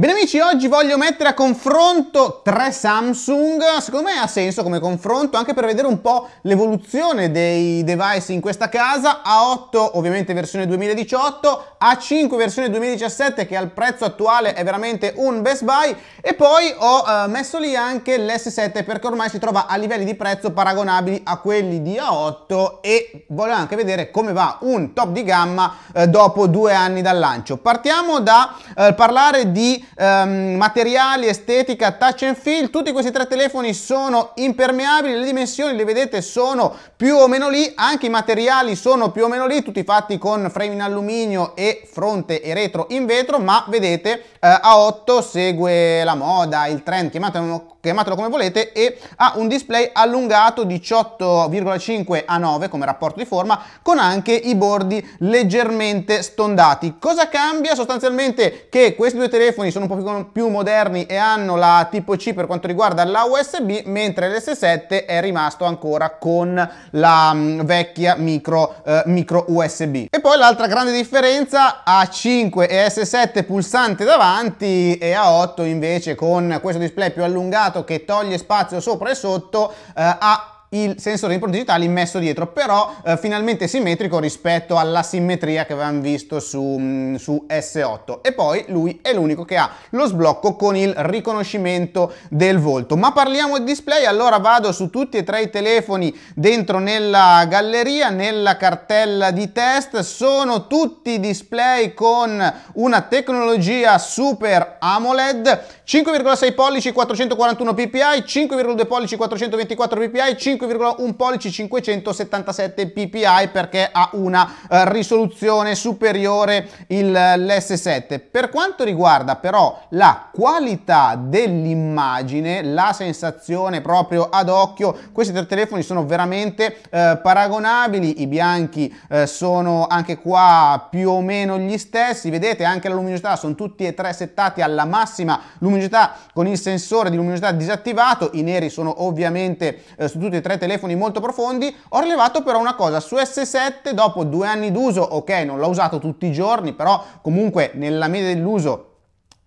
Bene amici, oggi voglio mettere a confronto tre Samsung, secondo me ha senso come confronto anche per vedere un po' l'evoluzione dei device in questa casa, A8 ovviamente versione 2018, A5 versione 2017 che al prezzo attuale è veramente un best buy e poi ho eh, messo lì anche l'S7 perché ormai si trova a livelli di prezzo paragonabili a quelli di A8 e voglio anche vedere come va un top di gamma eh, dopo due anni dal lancio. Partiamo da eh, parlare di ehm, materiali, estetica, touch and feel, tutti questi tre telefoni sono impermeabili, le dimensioni le vedete sono più o meno lì, anche i materiali sono più o meno lì, tutti fatti con frame in alluminio e fronte e retro in vetro, ma vedete eh, a 8 segue la moda, il trend, chiamatelo chiamatelo come volete, e ha un display allungato 18,5 a 9 come rapporto di forma, con anche i bordi leggermente stondati. Cosa cambia? Sostanzialmente che questi due telefoni sono un po' più moderni e hanno la tipo C per quanto riguarda la USB, mentre l'S7 è rimasto ancora con la mm, vecchia micro, eh, micro USB. E poi l'altra grande differenza, A5 e S7 pulsante davanti e A8 invece con questo display più allungato quadrato che toglie spazio sopra e sotto eh, a il sensore di impronte digitali messo dietro, però eh, finalmente simmetrico rispetto alla simmetria che avevamo visto su, mm, su S8. E poi lui è l'unico che ha lo sblocco con il riconoscimento del volto. Ma parliamo di display, allora vado su tutti e tre i telefoni dentro nella galleria, nella cartella di test, sono tutti display con una tecnologia Super AMOLED, 5,6 pollici 441 ppi, 5,2 pollici 424 ppi, 5,1 pollici 577 ppi perché ha una eh, risoluzione superiore il, l'S7. Per quanto riguarda però la qualità dell'immagine, la sensazione proprio ad occhio, questi tre telefoni sono veramente eh, paragonabili, i bianchi eh, sono anche qua più o meno gli stessi, vedete anche la luminosità, sono tutti e tre settati alla massima luminosità con il sensore di luminosità disattivato, i neri sono ovviamente eh, su tutti e tre tre telefoni molto profondi, ho rilevato però una cosa, su S7 dopo due anni d'uso, ok non l'ho usato tutti i giorni, però comunque nella media dell'uso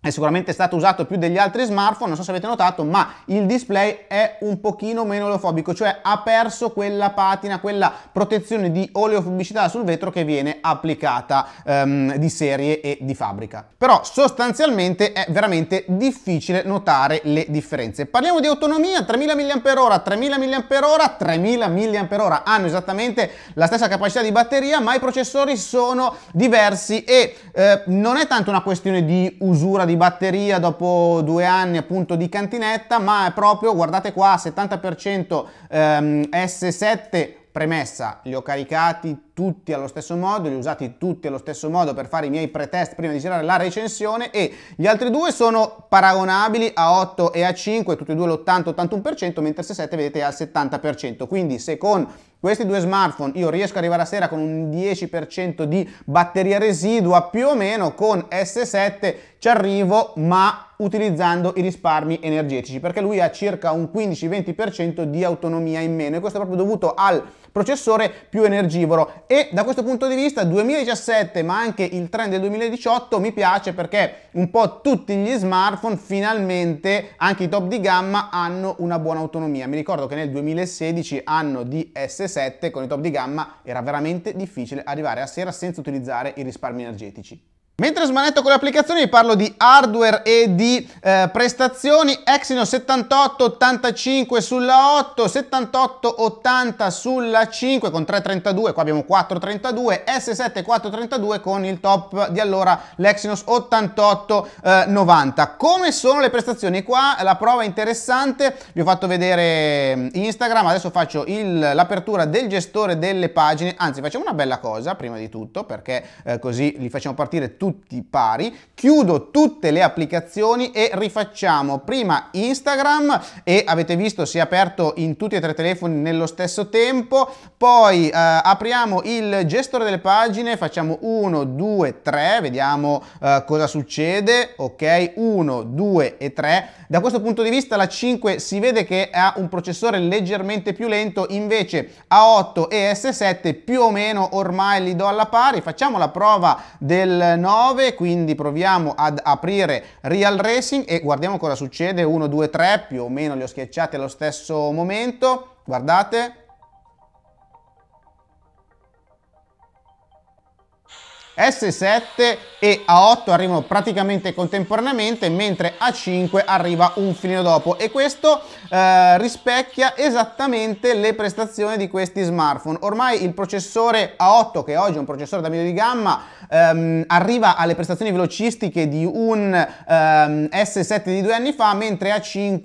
è sicuramente stato usato più degli altri smartphone, non so se avete notato, ma il display è un pochino meno oleofobico, cioè ha perso quella patina, quella protezione di oleofobicità sul vetro che viene applicata um, di serie e di fabbrica. Però sostanzialmente è veramente difficile notare le differenze. Parliamo di autonomia, 3000 mAh, 3000 mAh, 3000 mAh hanno esattamente la stessa capacità di batteria, ma i processori sono diversi e eh, non è tanto una questione di usura di di batteria dopo due anni appunto di cantinetta, ma è proprio, guardate qua, 70% ehm, S7 premessa, li ho caricati tutti allo stesso modo, li ho usati tutti allo stesso modo per fare i miei pretest prima di girare la recensione e gli altri due sono paragonabili a 8 e a 5, tutti e due l'80-81%, mentre 7 vedete è al 70%, quindi se con questi due smartphone io riesco ad arrivare a sera con un 10% di batteria residua più o meno con S7 ci arrivo ma utilizzando i risparmi energetici perché lui ha circa un 15-20% di autonomia in meno e questo è proprio dovuto al processore più energivoro e da questo punto di vista 2017 ma anche il trend del 2018 mi piace perché un po' tutti gli smartphone finalmente anche i top di gamma hanno una buona autonomia mi ricordo che nel 2016 anno di S7 con i top di gamma era veramente difficile arrivare a sera senza utilizzare i risparmi energetici Mentre smanetto con le applicazioni vi parlo di hardware e di eh, prestazioni Exynos 7885 sulla 8, 7880 sulla 5 con 332, qua abbiamo 432, S7 432 con il top di allora l'Exynos 8890. Eh, Come sono le prestazioni qua? La prova è interessante, vi ho fatto vedere mm, Instagram, adesso faccio l'apertura del gestore delle pagine, anzi facciamo una bella cosa prima di tutto perché eh, così li facciamo partire tutti tutti pari, chiudo tutte le applicazioni e rifacciamo prima Instagram e avete visto si è aperto in tutti e tre i telefoni nello stesso tempo, poi eh, apriamo il gestore delle pagine, facciamo 1, 2, 3, vediamo eh, cosa succede, ok, 1, 2 e 3, da questo punto di vista la 5 si vede che ha un processore leggermente più lento, invece A8 e S7 più o meno ormai li do alla pari, facciamo la prova del 9, 9, quindi proviamo ad aprire Real Racing e guardiamo cosa succede, 1, 2, 3, più o meno li ho schiacciati allo stesso momento, guardate, S7 e A8 arrivano praticamente contemporaneamente mentre A5 arriva un filino dopo e questo eh, rispecchia esattamente le prestazioni di questi smartphone ormai il processore A8 che oggi è un processore da medio di gamma ehm, arriva alle prestazioni velocistiche di un ehm, S7 di due anni fa mentre A5,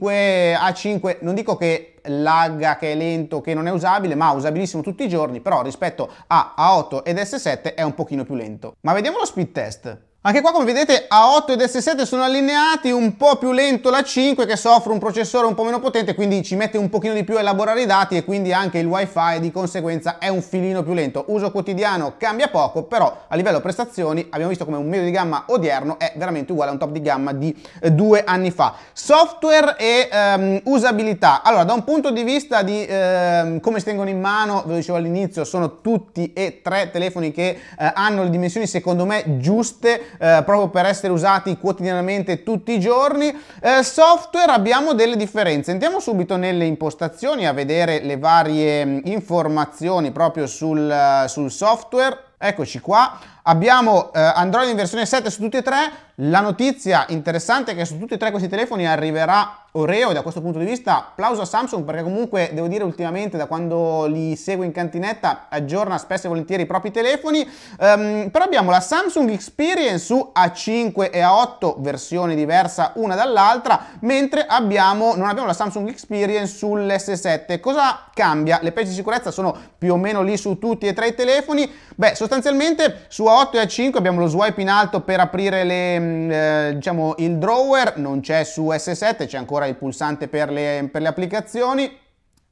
A5 non dico che che lagga, che è lento, che non è usabile, ma usabilissimo tutti i giorni, però rispetto a A8 ed S7 è un pochino più lento. Ma vediamo lo speed test. Anche qua come vedete A8 ed S7 sono allineati, un po' più lento la 5 che soffre un processore un po' meno potente quindi ci mette un pochino di più a elaborare i dati e quindi anche il wifi di conseguenza è un filino più lento. Uso quotidiano cambia poco però a livello prestazioni abbiamo visto come un medio di gamma odierno è veramente uguale a un top di gamma di eh, due anni fa. Software e ehm, usabilità. Allora da un punto di vista di ehm, come si tengono in mano, ve lo dicevo all'inizio, sono tutti e tre telefoni che eh, hanno le dimensioni secondo me giuste eh, proprio per essere usati quotidianamente tutti i giorni. Eh, software abbiamo delle differenze, andiamo subito nelle impostazioni a vedere le varie mm, informazioni proprio sul, eh, sul software. Eccoci qua, abbiamo eh, Android in versione 7 su tutti e tre, la notizia interessante è che su tutti e tre questi telefoni arriverà Oreo e da questo punto di vista applauso a Samsung perché comunque devo dire ultimamente da quando li seguo in cantinetta aggiorna spesso e volentieri i propri telefoni um, però abbiamo la Samsung Experience su A5 e A8 versione diversa una dall'altra mentre abbiamo, non abbiamo la Samsung Experience sull'S7 cosa cambia? Le page di sicurezza sono più o meno lì su tutti e tre i telefoni beh sostanzialmente su A8 e A5 abbiamo lo swipe in alto per aprire le Ehm, eh, diciamo, il drawer non c'è su S7, c'è ancora il pulsante per le, per le applicazioni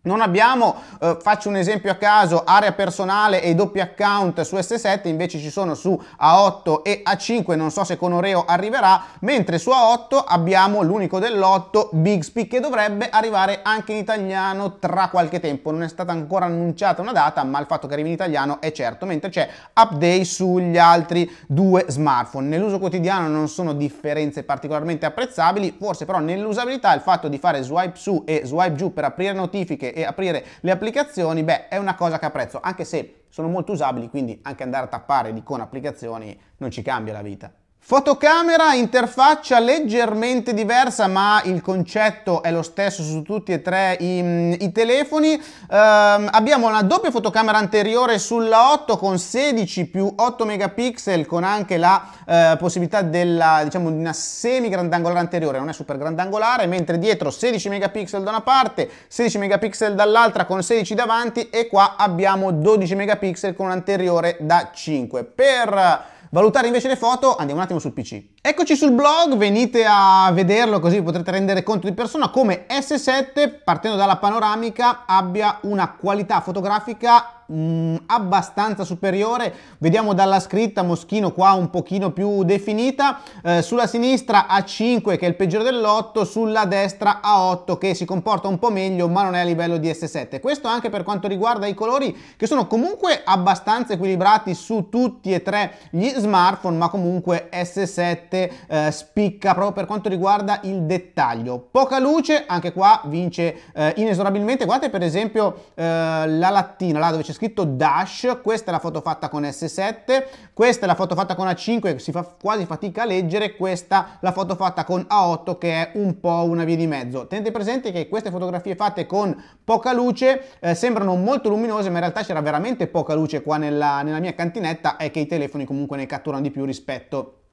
non abbiamo, eh, faccio un esempio a caso, area personale e doppio account su S7, invece ci sono su A8 e A5, non so se con Oreo arriverà, mentre su A8 abbiamo l'unico dell'8 Bigsby che dovrebbe arrivare anche in italiano tra qualche tempo. Non è stata ancora annunciata una data, ma il fatto che arrivi in italiano è certo, mentre c'è update sugli altri due smartphone. Nell'uso quotidiano non sono differenze particolarmente apprezzabili, forse però nell'usabilità il fatto di fare swipe su e swipe giù per aprire notifiche e aprire le applicazioni, beh, è una cosa che apprezzo, anche se sono molto usabili, quindi anche andare a tappare con applicazioni non ci cambia la vita. Fotocamera, interfaccia leggermente diversa ma il concetto è lo stesso su tutti e tre i, mm, i telefoni. Eh, abbiamo una doppia fotocamera anteriore sulla 8 con 16 più 8 megapixel con anche la eh, possibilità della, diciamo, di una semi grandangolare anteriore, non è super grandangolare, mentre dietro 16 megapixel da una parte, 16 megapixel dall'altra con 16 davanti e qua abbiamo 12 megapixel con un anteriore da 5. Per Valutare invece le foto, andiamo un attimo sul PC. Eccoci sul blog, venite a vederlo così potrete rendere conto di persona come S7, partendo dalla panoramica, abbia una qualità fotografica mh, mm, abbastanza superiore, vediamo dalla scritta Moschino qua un pochino più definita, eh, sulla sinistra A5 che è il peggiore dell'8, sulla destra A8 che si comporta un po' meglio ma non è a livello di S7. Questo anche per quanto riguarda i colori che sono comunque abbastanza equilibrati su tutti e tre gli smartphone, ma comunque S7 eh, spicca proprio per quanto riguarda il dettaglio. Poca luce, anche qua vince eh, inesorabilmente, guardate per esempio eh, la lattina, là dove c'è scritto Dash, questa è la foto fatta con S7, questa è la foto fatta con A5 che si fa quasi fatica a leggere, questa la foto fatta con A8 che è un po' una via di mezzo. Tenete presente che queste fotografie fatte con poca luce eh, sembrano molto luminose ma in realtà c'era veramente poca luce qua nella, nella mia cantinetta e che i telefoni comunque ne catturano di più rispetto a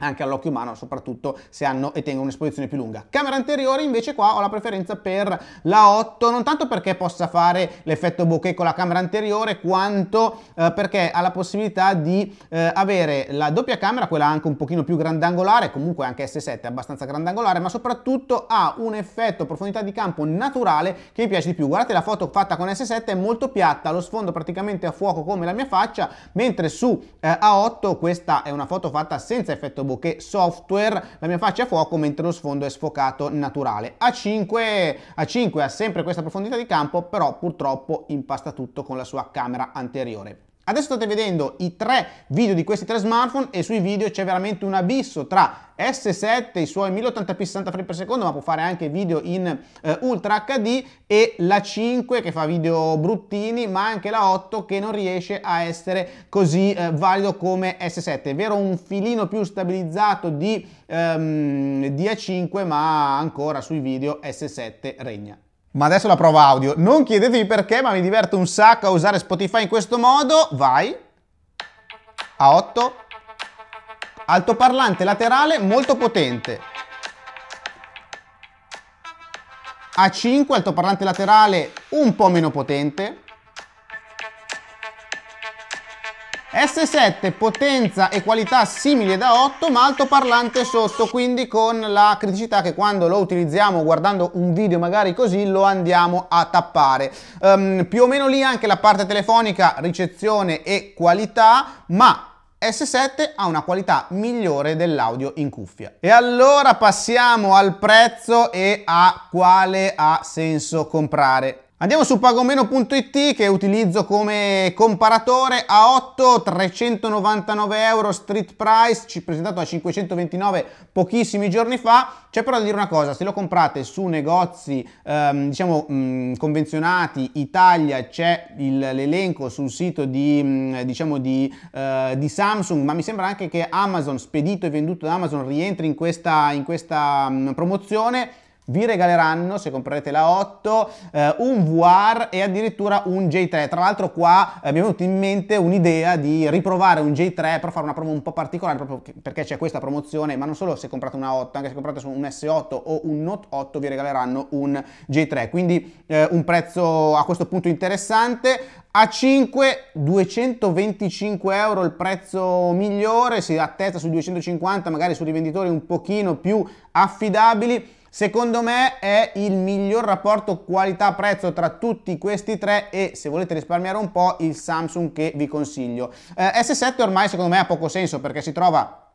anche all'occhio umano soprattutto se hanno e tengono un'esposizione più lunga. Camera anteriore invece qua ho la preferenza per la 8 non tanto perché possa fare l'effetto bokeh con la camera anteriore quanto eh, perché ha la possibilità di eh, avere la doppia camera quella anche un pochino più grandangolare comunque anche S7 è abbastanza grandangolare ma soprattutto ha un effetto profondità di campo naturale che mi piace di più. Guardate la foto fatta con S7 è molto piatta lo sfondo praticamente a fuoco come la mia faccia mentre su eh, A8 questa è una foto fatta senza effetto bokeh che software, la mia faccia è a fuoco mentre lo sfondo è sfocato naturale. A5, A5 ha sempre questa profondità di campo, però purtroppo impasta tutto con la sua camera anteriore. Adesso state vedendo i tre video di questi tre smartphone e sui video c'è veramente un abisso tra S7, i suoi 1080p 60 frame per secondo, ma può fare anche video in eh, Ultra HD e la 5 che fa video bruttini, ma anche la 8 che non riesce a essere così eh, valido come S7. È vero un filino più stabilizzato di, ehm, di A5, ma ancora sui video S7 regna. Ma adesso la prova audio. Non chiedetemi perché, ma mi diverto un sacco a usare Spotify in questo modo. Vai. A 8. Altoparlante laterale molto potente. A 5, altoparlante laterale un po' meno potente. S7 potenza e qualità simili da 8 ma altoparlante sotto quindi con la criticità che quando lo utilizziamo guardando un video magari così lo andiamo a tappare um, più o meno lì anche la parte telefonica ricezione e qualità ma S7 ha una qualità migliore dell'audio in cuffia. E allora passiamo al prezzo e a quale ha senso comprare. Andiamo su pagomeno.it che utilizzo come comparatore a 8 399 euro street price, ci presentato a 529 pochissimi giorni fa. C'è però da dire una cosa, se lo comprate su negozi ehm, diciamo mh, convenzionati Italia c'è l'elenco sul sito di, mh, diciamo di, eh, di, Samsung, ma mi sembra anche che Amazon, spedito e venduto da Amazon, rientri in questa, in questa mh, promozione vi regaleranno, se comprerete la 8, eh, un VR e addirittura un J3. Tra l'altro qua eh, mi è venuta in mente un'idea di riprovare un J3 per fare una prova un po' particolare, proprio perché c'è questa promozione, ma non solo se comprate una 8, anche se comprate un S8 o un Note 8 vi regaleranno un J3. Quindi eh, un prezzo a questo punto interessante. A 5 225 euro il prezzo migliore, si attesta sui 250, magari su rivenditori un pochino più affidabili Secondo me è il miglior rapporto qualità-prezzo tra tutti questi tre e se volete risparmiare un po' il Samsung che vi consiglio. Eh, S7 ormai secondo me ha poco senso perché si trova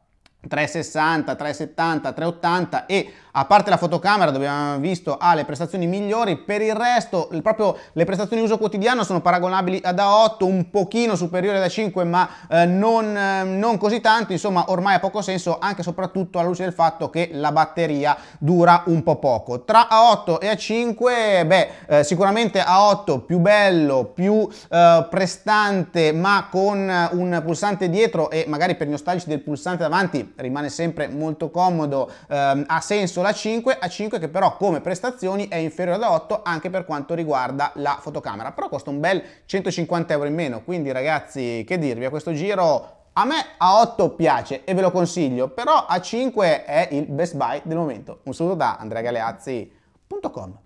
360, 370, 380 e a parte la fotocamera dove abbiamo visto ha le prestazioni migliori, per il resto proprio, le prestazioni di uso quotidiano sono paragonabili ad A8, un pochino superiore ad a 5 ma eh, non, eh, non, così tanto, insomma ormai ha poco senso anche e soprattutto alla luce del fatto che la batteria dura un po' poco. Tra A8 e A5, beh eh, sicuramente A8 più bello, più eh, prestante ma con un pulsante dietro e magari per i nostalgici del pulsante davanti rimane sempre molto comodo, ehm, ha senso la 5, A5 che però come prestazioni è inferiore da 8 anche per quanto riguarda la fotocamera, però costa un bel 150 euro in meno, quindi ragazzi che dirvi a questo giro a me a 8 piace e ve lo consiglio, però a 5 è il best buy del momento. Un saluto da andreagaleazzi.com